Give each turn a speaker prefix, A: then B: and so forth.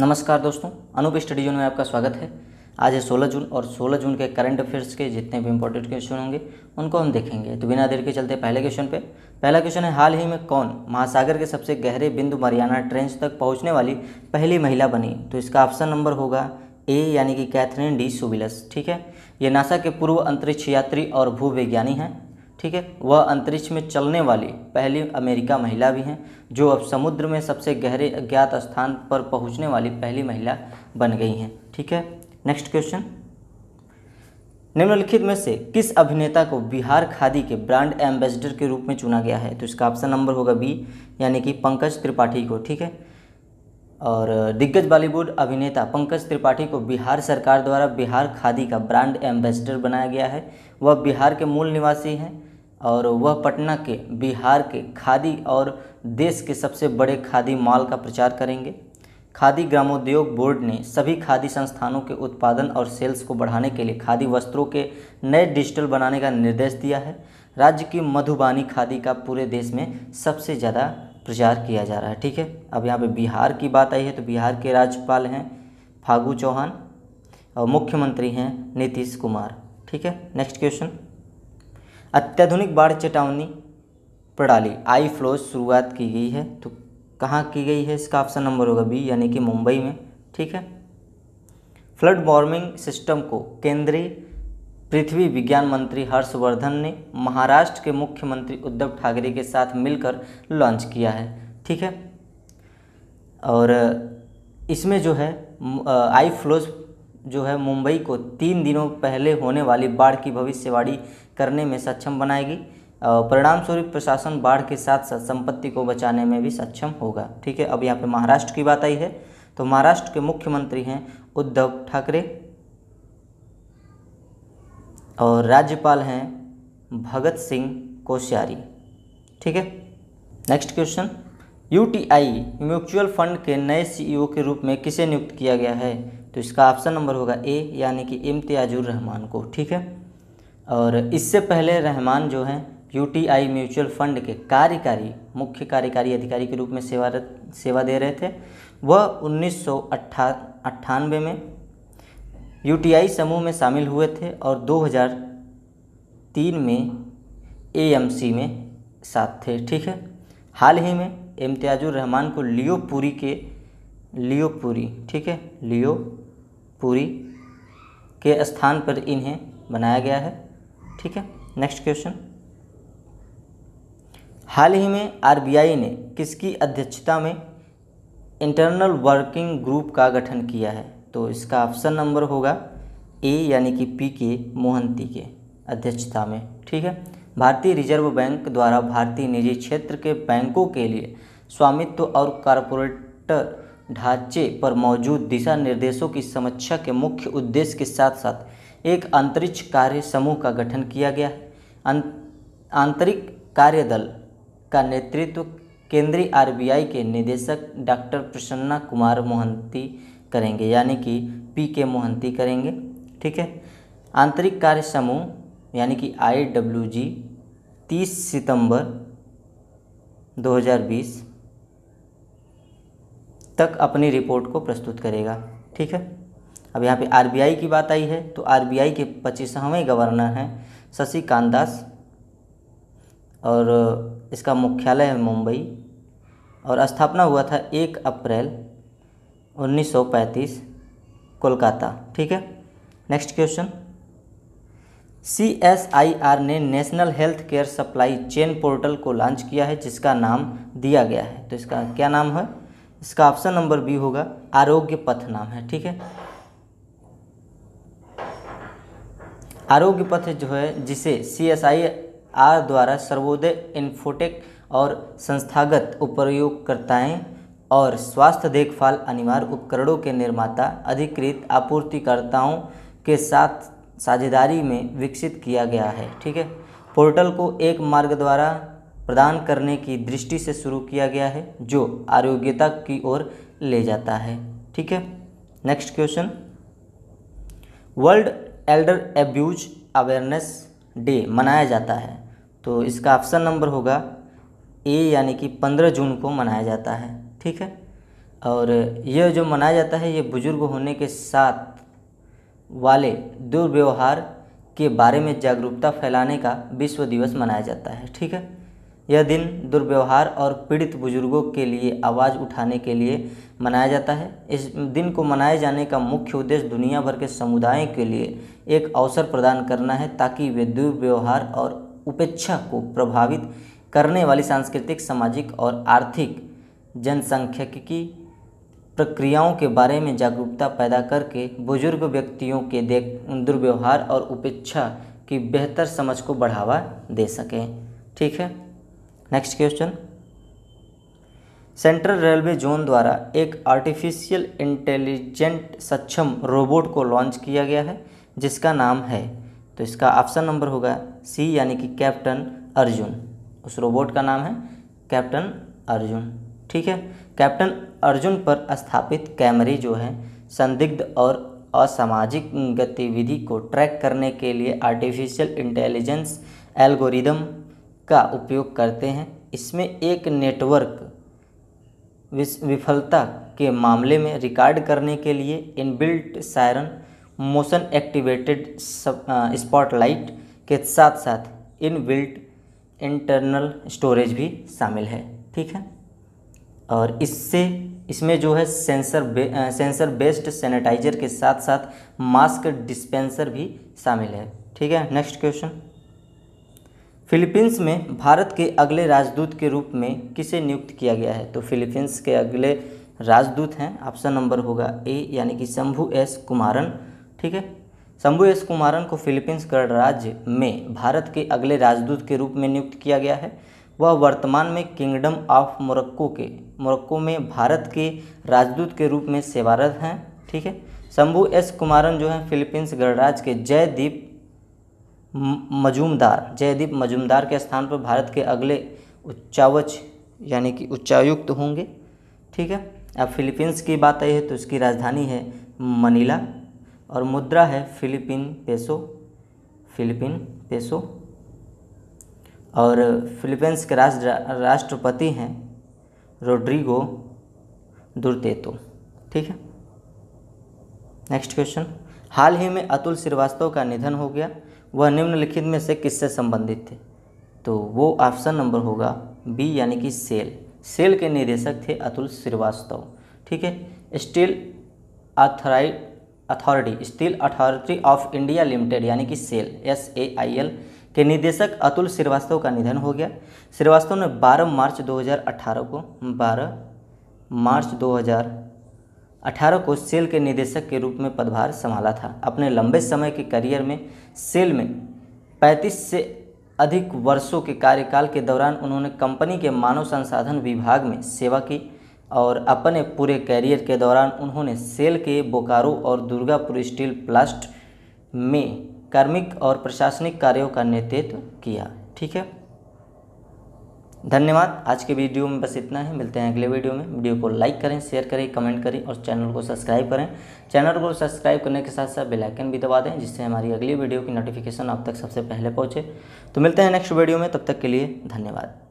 A: नमस्कार दोस्तों Anoop study zone में आपका स्वागत है आज है 16 जून और 16 जून के करंट अफेयर्स के जितने भी इंपॉर्टेंट क्वेश्चन होंगे उनको हम देखेंगे तो बिना देर के चलते पहले क्वेश्चन पे पहला क्वेश्चन है हाल ही में कौन महासागर के सबसे गहरे बिंदु मरियाना ट्रेंच तक पहुँचने वाली पहली महिला बनी तो इसका ऑप्शन नंबर होगा ए यानी कि कैथरीन डी सुविलस ठीक है ये नासा के पूर्व अंतरिक्ष यात्री और भूवैज्ञानी हैं ठीक है वह अंतरिक्ष में चलने वाली पहली अमेरिका महिला भी हैं जो अब समुद्र में सबसे गहरे अज्ञात स्थान पर पहुंचने वाली पहली महिला बन गई हैं ठीक है नेक्स्ट क्वेश्चन निम्नलिखित में से किस अभिनेता को बिहार खादी के ब्रांड एम्बेसडर के रूप में चुना गया है तो इसका ऑप्शन नंबर होगा बी यानी कि पंकज त्रिपाठी को ठीक है और दिग्गज बॉलीवुड अभिनेता पंकज त्रिपाठी को बिहार सरकार द्वारा बिहार खादी का ब्रांड एम्बेसडर बनाया गया है वह बिहार के मूल निवासी हैं और वह पटना के बिहार के खादी और देश के सबसे बड़े खादी माल का प्रचार करेंगे खादी ग्रामोद्योग बोर्ड ने सभी खादी संस्थानों के उत्पादन और सेल्स को बढ़ाने के लिए खादी वस्त्रों के नए डिजिटल बनाने का निर्देश दिया है राज्य की मधुबानी खादी का पूरे देश में सबसे ज़्यादा प्रचार किया जा रहा है ठीक है अब यहाँ पे बिहार की बात आई है तो बिहार के राज्यपाल हैं फागू चौहान और मुख्यमंत्री हैं नीतीश कुमार ठीक है नेक्स्ट क्वेश्चन अत्याधुनिक बाढ़ चेतावनी प्रणाली आई फ्लो शुरुआत की गई है तो कहाँ की गई है इसका ऑप्शन नंबर होगा बी यानी कि मुंबई में ठीक है फ्लड वार्मिंग सिस्टम को केंद्रीय पृथ्वी विज्ञान मंत्री हर्षवर्धन ने महाराष्ट्र के मुख्यमंत्री उद्धव ठाकरे के साथ मिलकर लॉन्च किया है ठीक है और इसमें जो है आई फ्लोज जो है मुंबई को तीन दिनों पहले होने वाली बाढ़ की भविष्यवाणी करने में सक्षम बनाएगी परिणाम स्वरूप प्रशासन बाढ़ के साथ साथ संपत्ति को बचाने में भी सक्षम होगा ठीक है अब यहाँ पे महाराष्ट्र की बात आई है तो महाराष्ट्र के मुख्यमंत्री हैं उद्धव ठाकरे और राज्यपाल हैं भगत सिंह कोश्यारी ठीक है next question UTI mutual fund के नए सीईओ e के रूप में किसे नियुक्त किया गया है तो इसका ऑप्शन नंबर होगा ए यानी कि इम्तियाजुर रहमान को ठीक है और इससे पहले रहमान जो हैं यूटीआई म्यूचुअल फंड के कार्यकारी मुख्य कार्यकारी अधिकारी के रूप में सेवारत सेवा दे रहे थे वह उन्नीस में यूटीआई समूह में शामिल हुए थे और 2003 में एएमसी में साथ थे ठीक है हाल ही में इम्तियाजुर रहमान को लियोपुरी के लियोपुरी ठीक है लियोपुरी के स्थान पर इन्हें बनाया गया है ठीक है नेक्स्ट क्वेश्चन हाल ही में आरबीआई ने किसकी अध्यक्षता में इंटरनल वर्किंग ग्रुप का गठन किया है तो इसका ऑप्शन नंबर होगा ए यानी कि पी के मोहंती के अध्यक्षता में ठीक है भारतीय रिजर्व बैंक द्वारा भारतीय निजी क्षेत्र के बैंकों के लिए स्वामित्व और कॉरपोरेट ढांचे पर मौजूद दिशा निर्देशों की समीक्षा के मुख्य उद्देश्य के साथ साथ एक अंतरिक्ष कार्य समूह का गठन किया गया है अं-, आंतरिक कार्यदल का नेतृत्व केंद्रीय आरबीआई के निदेशक डॉक्टर प्रसन्ना कुमार मोहंती करेंगे यानी कि पी के मोहंती करेंगे ठीक है आंतरिक कार्य समूह यानी कि आई डब्ल्यू जी तीस सितंबर 2020 तक अपनी रिपोर्ट को प्रस्तुत करेगा ठीक है अब यहाँ पे आरबीआई की बात आई है तो आरबीआई के पच्चीसवें गवर्नर हैं शशिकांत दास और इसका मुख्यालय है मुंबई और स्थापना हुआ था एक अप्रैल 1935 कोलकाता ठीक है next question C S I R ने national health care supply chain portal को लॉन्च किया है जिसका नाम दिया गया है तो इसका क्या नाम है इसका ऑप्शन नंबर बी होगा आरोग्य पथ नाम है ठीक है आरोग्य पथ जो है जिसे सी एस आई आर द्वारा सर्वोदय इन्फोटेक और संस्थागत उपयोगकर्ताएँ और स्वास्थ्य देखभाल अनिवार्य उपकरणों के निर्माता अधिकृत आपूर्तिकर्ताओं के साथ साझेदारी में विकसित किया गया है ठीक है पोर्टल को एक मार्ग द्वारा प्रदान करने की दृष्टि से शुरू किया गया है जो आरोग्यता की ओर ले जाता है ठीक है next question world elder abuse awareness day मनाया जाता है तो इसका ऑप्शन नंबर होगा ए यानी कि पंद्रह जून को मनाया जाता है ठीक है और यह जो मनाया जाता है ये बुज़ुर्ग होने के साथ वाले दुर्व्यवहार के बारे में जागरूकता फैलाने का विश्व दिवस मनाया जाता है ठीक है यह दिन दुर्व्यवहार और पीड़ित बुजुर्गों के लिए आवाज़ उठाने के लिए मनाया जाता है इस दिन को मनाए जाने का मुख्य उद्देश्य दुनिया भर के समुदायों के लिए एक अवसर प्रदान करना है ताकि वे दुर्व्यवहार और उपेक्षा को प्रभावित करने वाली सांस्कृतिक सामाजिक और आर्थिक जनसंख्यिकी प्रक्रियाओं के बारे में जागरूकता पैदा करके बुजुर्ग व्यक्तियों के देख दुर्व्यवहार और उपेक्षा की बेहतर समझ को बढ़ावा दे सकें ठीक है next question central railway zone द्वारा एक आर्टिफिशियल इंटेलिजेंट सक्षम रोबोट को लॉन्च किया गया है जिसका नाम है तो इसका ऑप्शन नंबर होगा सी यानी कि कैप्टन अर्जुन उस रोबोट का नाम है कैप्टन अर्जुन ठीक है कैप्टन अर्जुन पर स्थापित कैमरे जो हैं संदिग्ध और असामाजिक गतिविधि को ट्रैक करने के लिए आर्टिफिशियल इंटेलिजेंस एल्गोरिदम का उपयोग करते हैं इसमें एक नेटवर्क विफलता के मामले में रिकॉर्ड करने के लिए inbuilt siren motion activated spotlight के साथ साथ इनबिल्ट इंटरनल स्टोरेज भी शामिल है ठीक है और इससे इसमें जो है सेंसर बे, सेंसर बेस्ड सैनिटाइजर के साथ साथ मास्क डिस्पेंसर भी शामिल है ठीक है नेक्स्ट क्वेश्चन फिलीपींस में भारत के अगले राजदूत के रूप में किसे नियुक्त किया गया है तो फिलीपींस के अगले राजदूत हैं ऑप्शन नंबर होगा ए यानी कि शंभु एस कुमारन ठीक है शंभु एस कुमारन को फिलीपींस गणराज्य में भारत के अगले राजदूत के रूप में नियुक्त किया गया है वह वर्तमान में किंगडम ऑफ मोरक्को के मोरक्को में भारत के राजदूत के रूप में सेवारत हैं ठीक है शंभु एस कुमारन जो हैं फिलीपींस गणराज्य के जयदीप मजूमदार जयदीप मजूमदार के स्थान पर भारत के अगले उच्चावच यानी कि उच्चायुक्त होंगे ठीक है अब फिलीपींस की बात आई है तो इसकी राजधानी है मनीला और मुद्रा है फिलीपीन पेसो फिलीपीन पेसो और फिलीपींस के राष्ट्र राष्ट्रपति हैं रोड्रिगो दुर्तेतो ठीक है नेक्स्ट क्वेश्चन हाल ही में अतुल श्रीवास्तव का निधन हो गया वह निम्नलिखित में से किससे संबंधित थे तो वो ऑप्शन नंबर होगा बी यानी कि सेल सेल के निदेशक थे अतुल श्रीवास्तव ठीक है स्टील अथराइ Authority Steel Authority of India Limited यानी कि SAIL S A I L के निदेशक अतुल श्रीवास्तव का निधन हो गया श्रीवास्तव ने 12 मार्च 2018 को 12 मार्च अठारह को सेल के निदेशक के रूप में पदभार संभाला था अपने लंबे समय के करियर में सेल में 35 से अधिक वर्षों के कार्यकाल के दौरान उन्होंने कंपनी के मानव संसाधन विभाग में सेवा की और अपने पूरे कैरियर के दौरान उन्होंने सेल के बोकारो और दुर्गापुर स्टील प्लास्ट में कार्मिक और प्रशासनिक कार्यों का नेतृत्व किया ठीक है धन्यवाद आज के वीडियो में बस इतना है मिलते हैं अगले वीडियो में वीडियो को लाइक करें शेयर करें कमेंट करें और चैनल को सब्सक्राइब करें चैनल को सब्सक्राइब करने के साथ साथ बेलाइकन भी दबा दें जिससे हमारी अगली वीडियो की नोटिफिकेशन आप तक सबसे पहले पहुँचे तो मिलते हैं नेक्स्ट वीडियो में तब तक के लिए धन्यवाद